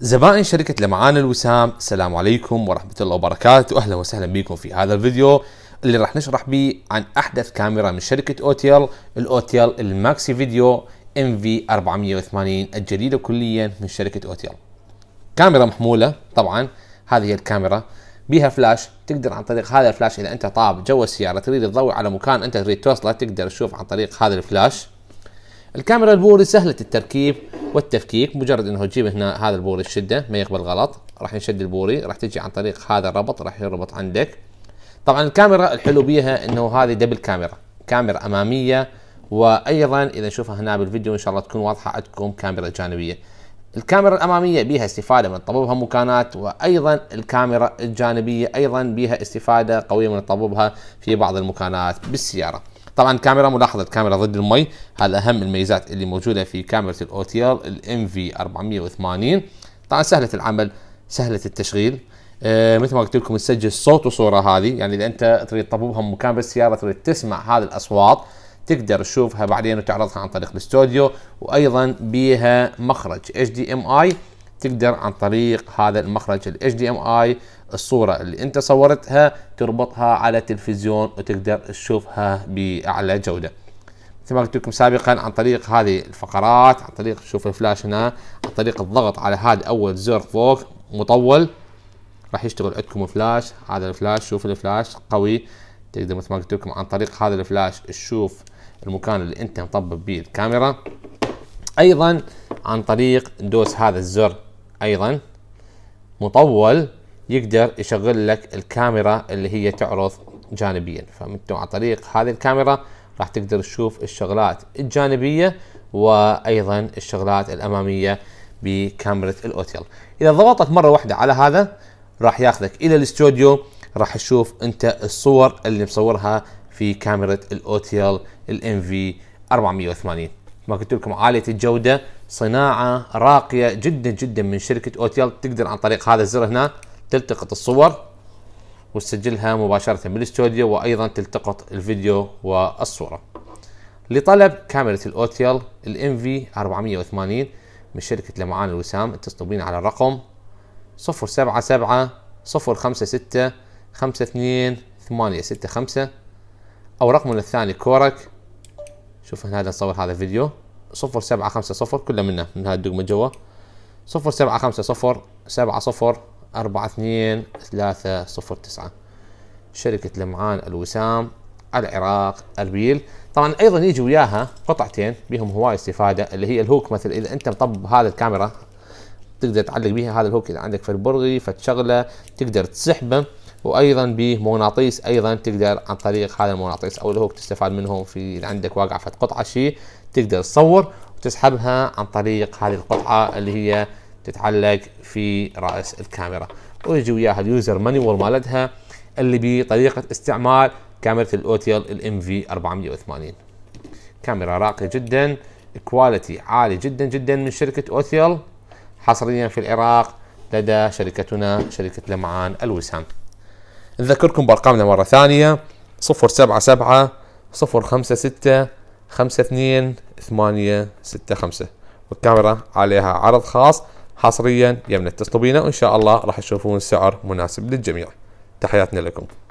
زبائن شركة لمعان الوسام السلام عليكم ورحمة الله وبركاته أهلا وسهلا بكم في هذا الفيديو اللي راح نشرح به عن أحدث كاميرا من شركة أوتيل الأوتيل الماكسي فيديو mv 480 الجديدة كليا من شركة أوتيل كاميرا محمولة طبعا هذه هي الكاميرا بها فلاش تقدر عن طريق هذا الفلاش اذا انت طاب جوا السياره تريد تضوي على مكان انت تريد توصله تقدر تشوف عن طريق هذا الفلاش الكاميرا البوري سهلة التركيب والتفكيك مجرد انه تجيب هنا هذا البوري الشدة ما يقبل غلط راح نشد البوري راح تجي عن طريق هذا الربط راح يربط عندك طبعا الكاميرا الحلو بيها انه هذه دبل كاميرا كاميرا اماميه وايضا اذا نشوفها هنا بالفيديو ان شاء الله تكون واضحه عندكم كاميرا جانبيه الكاميرا الاماميه بها استفاده من طبوبها مكانات وايضا الكاميرا الجانبيه ايضا بها استفاده قويه من طبوبها في بعض المكانات بالسياره طبعا كاميرا ملاحظه كاميرا ضد المي هذا اهم الميزات اللي موجوده في كاميرا الاو تي ال الام في 480 طبعا سهله العمل سهله التشغيل آه مثل ما قلت لكم تسجل صوت وصوره هذه يعني اذا انت تريد تطببها مكان بالسيارة تريد تسمع هذه الاصوات تقدر تشوفها بعدين وتعرضها عن طريق الاستوديو وايضا بيها مخرج اتش دي ام اي تقدر عن طريق هذا المخرج ال HDMI الصورة اللي انت صورتها تربطها على تلفزيون وتقدر تشوفها بأعلى جودة مثل ما قلت لكم سابقا عن طريق هذه الفقرات عن طريق شوف الفلاش هنا عن طريق الضغط على هذا أول زر فوق مطول راح يشتغل عندكم فلاش هذا الفلاش شوف الفلاش قوي تقدر مثل ما قلت لكم عن طريق هذا الفلاش تشوف المكان اللي انت مطبب به الكاميرا ايضا عن طريق دوس هذا الزر ايضا مطول يقدر يشغل لك الكاميرا اللي هي تعرض جانبيا فانتم عن طريق هذه الكاميرا راح تقدر تشوف الشغلات الجانبيه وايضا الشغلات الاماميه بكاميرا الاوتيل اذا ضغطت مره واحده على هذا راح ياخذك الى الاستوديو راح تشوف انت الصور اللي مصورها في كاميرا الاوتيل الام في 480 ما قلت لكم عاليه الجوده صناعه راقيه جدا جدا من شركه اوتيل تقدر عن طريق هذا الزر هنا تلتقط الصور وتسجلها مباشره بالاستوديو وايضا تلتقط الفيديو والصوره لطلب كاميرا الاوتيل الام في 480 من شركه لمعان الوسام اتصلوا بنا على الرقم 077 056 52 865 او رقمنا الثاني كورك شوف هنا هذا نصور هذا فيديو صفر سبعة خمسة صفر كله منه من هذا الدقمة جوا صفر سبعة خمسة صفر سبعة صفر أربعة اثنين ثلاثة صفر تسعة شركة لمعان الوسام العراق اربيل طبعا ايضا يجي وياها قطعتين بهم هواي استفاده اللي هي الهوك مثل اذا انت مطب هذا الكاميرا تقدر تعلق بها هذا الهوك اذا عندك في البرغي فتشغله تقدر تسحبه وايضا بمغناطيس ايضا تقدر عن طريق هذا المغناطيس او الهوك تستفاد منهم في اذا عندك واقع فت قطعه شيء تقدر تصور وتسحبها عن طريق هذه القطعه اللي هي تتعلق في راس الكاميرا ويجي وياها اليوزر مانيوال مالتها اللي بطريقه استعمال كاميرا الاوتيل الام في 480 كاميرا راقيه جدا كواليتي عالي جدا جدا من شركه اوتيل حصريا في العراق لدى شركتنا شركه لمعان الوسام نذكركم بارقامنا مره ثانيه 077 056 52 865 والكاميرا عليها عرض خاص حصريا يمنا اتصلوا بينا وان شاء الله راح تشوفون سعر مناسب للجميع تحياتنا لكم